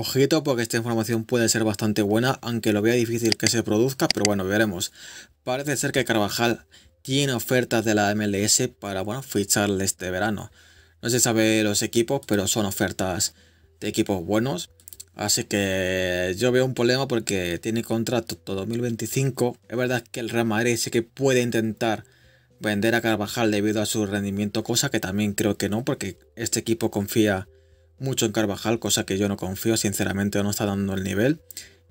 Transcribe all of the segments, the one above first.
Ojito porque esta información puede ser bastante buena, aunque lo vea difícil que se produzca, pero bueno, veremos. Parece ser que Carvajal tiene ofertas de la MLS para, bueno, ficharle este verano. No se sabe los equipos, pero son ofertas de equipos buenos. Así que yo veo un problema porque tiene contrato 2025. Es verdad que el Real Madrid sí que puede intentar vender a Carvajal debido a su rendimiento, cosa que también creo que no, porque este equipo confía mucho en Carvajal, cosa que yo no confío, sinceramente no está dando el nivel.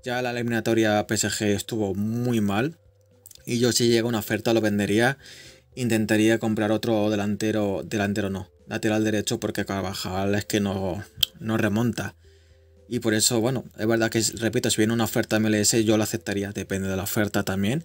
Ya la eliminatoria PSG estuvo muy mal y yo si llega una oferta lo vendería, intentaría comprar otro delantero, delantero no, lateral derecho porque Carvajal es que no, no remonta. Y por eso, bueno, es verdad que, repito, si viene una oferta MLS yo la aceptaría, depende de la oferta también.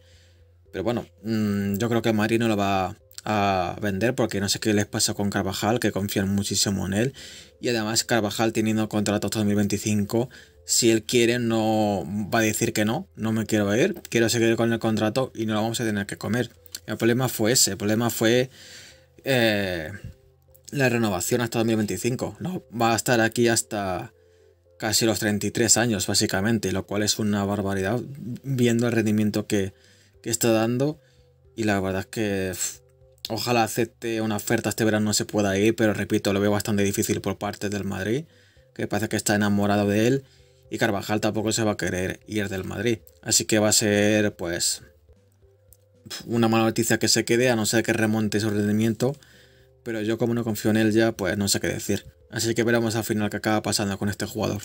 Pero bueno, mm, yo creo que marino no lo va, a vender porque no sé qué les pasa con Carvajal, que confían muchísimo en él. Y además Carvajal teniendo contrato hasta 2025, si él quiere no va a decir que no, no me quiero ir, quiero seguir con el contrato y no lo vamos a tener que comer. El problema fue ese, el problema fue eh, la renovación hasta 2025. ¿no? Va a estar aquí hasta casi los 33 años básicamente, lo cual es una barbaridad viendo el rendimiento que, que está dando. Y la verdad es que Ojalá acepte una oferta este verano no se pueda ir, pero repito, lo veo bastante difícil por parte del Madrid, que parece que está enamorado de él y Carvajal tampoco se va a querer ir del Madrid. Así que va a ser, pues, una mala noticia que se quede, a no ser que remonte su rendimiento. Pero yo como no confío en él ya, pues no sé qué decir. Así que veremos al final qué acaba pasando con este jugador.